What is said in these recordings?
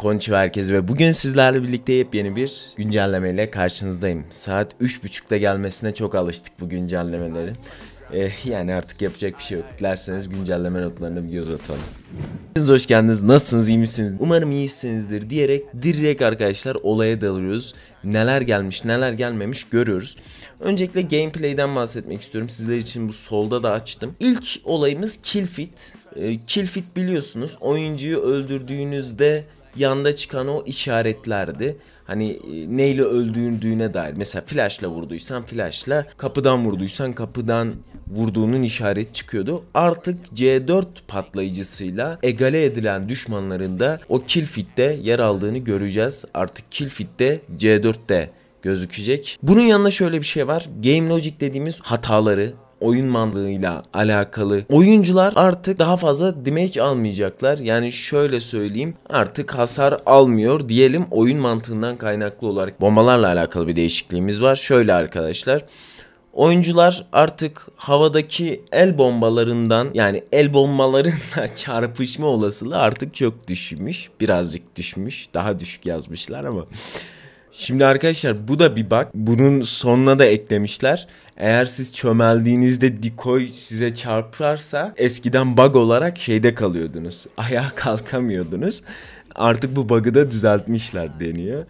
Konçi Merkezi ve bugün sizlerle birlikte yepyeni bir güncellemeyle karşınızdayım. Saat 3.30'da gelmesine çok alıştık bu güncellemelerin. Ee, eh, yani artık yapacak bir şey yok. Dilerseniz güncelleme notlarına bir göz atalım. Hepiniz hoş geldiniz. Nasılsınız? iyi misiniz? Umarım iyisinizdir diyerek direkt arkadaşlar olaya dalıyoruz. Neler gelmiş, neler gelmemiş görüyoruz. Öncelikle gameplay'den bahsetmek istiyorum. Sizler için bu solda da açtım. İlk olayımız Killfit. Eh, Killfit biliyorsunuz oyuncuyu öldürdüğünüzde yanda çıkan o işaretlerdi. Hani e, neyle öldüğüne dair. Mesela flashla vurduysan flashla, kapıdan vurduysan kapıdan vurduğunun işaret çıkıyordu. Artık C4 patlayıcısıyla egale edilen düşmanların da o kill fitte yer aldığını göreceğiz. Artık kill fitte C4'te gözükecek. Bunun yanında şöyle bir şey var. Game logic dediğimiz hataları oyun mantığıyla alakalı. Oyuncular artık daha fazla damage almayacaklar. Yani şöyle söyleyeyim artık hasar almıyor diyelim oyun mantığından kaynaklı olarak. Bombalarla alakalı bir değişikliğimiz var. Şöyle arkadaşlar. Oyuncular artık havadaki el bombalarından yani el bombalarıyla çarpışma olasılığı artık çok düşmüş. Birazcık düşmüş. Daha düşük yazmışlar ama. Şimdi arkadaşlar bu da bir bak. Bunun sonuna da eklemişler. Eğer siz çömeldiğinizde dikoy size çarparsa eskiden bug olarak şeyde kalıyordunuz. Ayağa kalkamıyordunuz. Artık bu bug'ı da düzeltmişler deniyor.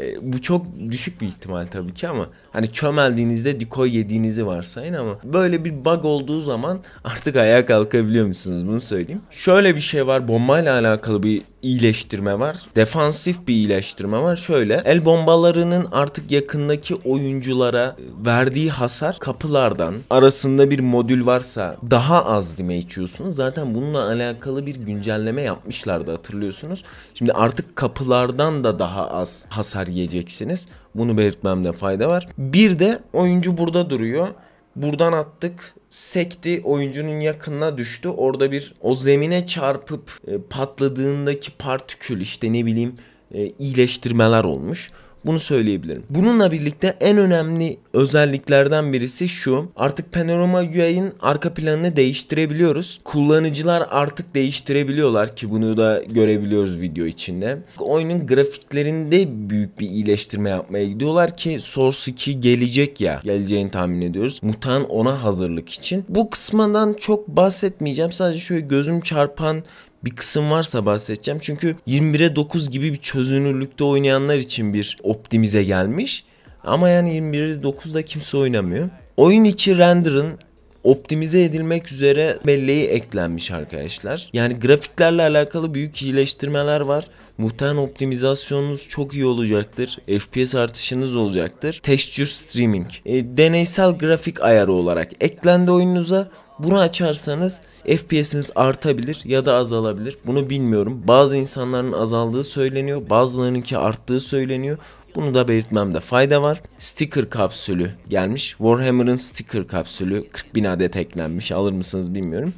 E, bu çok düşük bir ihtimal tabii ki ama hani çömeldiğinizde dikoy yediğinizi varsayın ama böyle bir bug olduğu zaman artık ayağa kalkabiliyor musunuz bunu söyleyeyim. Şöyle bir şey var bombayla alakalı bir iyileştirme var. Defansif bir iyileştirme var. Şöyle el bombalarının artık yakındaki oyunculara e, verdiği hasar kapılardan arasında bir modül varsa daha az dime içiyorsunuz. Zaten bununla alakalı bir güncelleme yapmışlardı hatırlıyorsunuz. Şimdi artık kapılardan da daha az hasar yiyeceksiniz. Bunu belirtmemde fayda var. Bir de oyuncu burada duruyor. Buradan attık sekti oyuncunun yakınına düştü. Orada bir o zemine çarpıp e, patladığındaki partikül işte ne bileyim e, iyileştirmeler olmuş. Bunu söyleyebilirim. Bununla birlikte en önemli özelliklerden birisi şu. Artık Panorama UI'nin arka planını değiştirebiliyoruz. Kullanıcılar artık değiştirebiliyorlar ki bunu da görebiliyoruz video içinde. Oyunun grafiklerinde büyük bir iyileştirme yapmaya gidiyorlar ki Source 2 gelecek ya. Geleceğini tahmin ediyoruz. Mutan ona hazırlık için. Bu kısmadan çok bahsetmeyeceğim. Sadece şöyle gözüm çarpan bir kısım varsa bahsedeceğim. Çünkü 21'e 9 gibi bir çözünürlükte oynayanlar için bir optimize gelmiş. Ama yani 21'e 9'da kimse oynamıyor. Oyun içi render'ın optimize edilmek üzere belleği eklenmiş arkadaşlar. Yani grafiklerle alakalı büyük iyileştirmeler var. Muhtemelen optimizasyonunuz çok iyi olacaktır. FPS artışınız olacaktır. Texture Streaming. E, deneysel grafik ayarı olarak eklendi oyununuza. Bunu açarsanız FPS'iniz artabilir ya da azalabilir. Bunu bilmiyorum. Bazı insanların azaldığı söyleniyor. Bazılarınınki arttığı söyleniyor. Bunu da belirtmemde fayda var. Sticker kapsülü gelmiş. Warhammer'ın sticker kapsülü 40 bin adet eklenmiş. Alır mısınız bilmiyorum.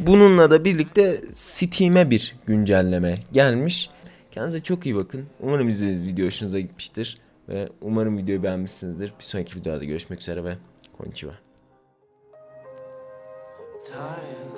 Bununla da birlikte Steam'e bir güncelleme gelmiş. Kendinize çok iyi bakın. Umarım izlediğiniz video hoşunuza gitmiştir. Ve umarım videoyu beğenmişsinizdir. Bir sonraki videoda görüşmek üzere ve konnichiwa. Tired.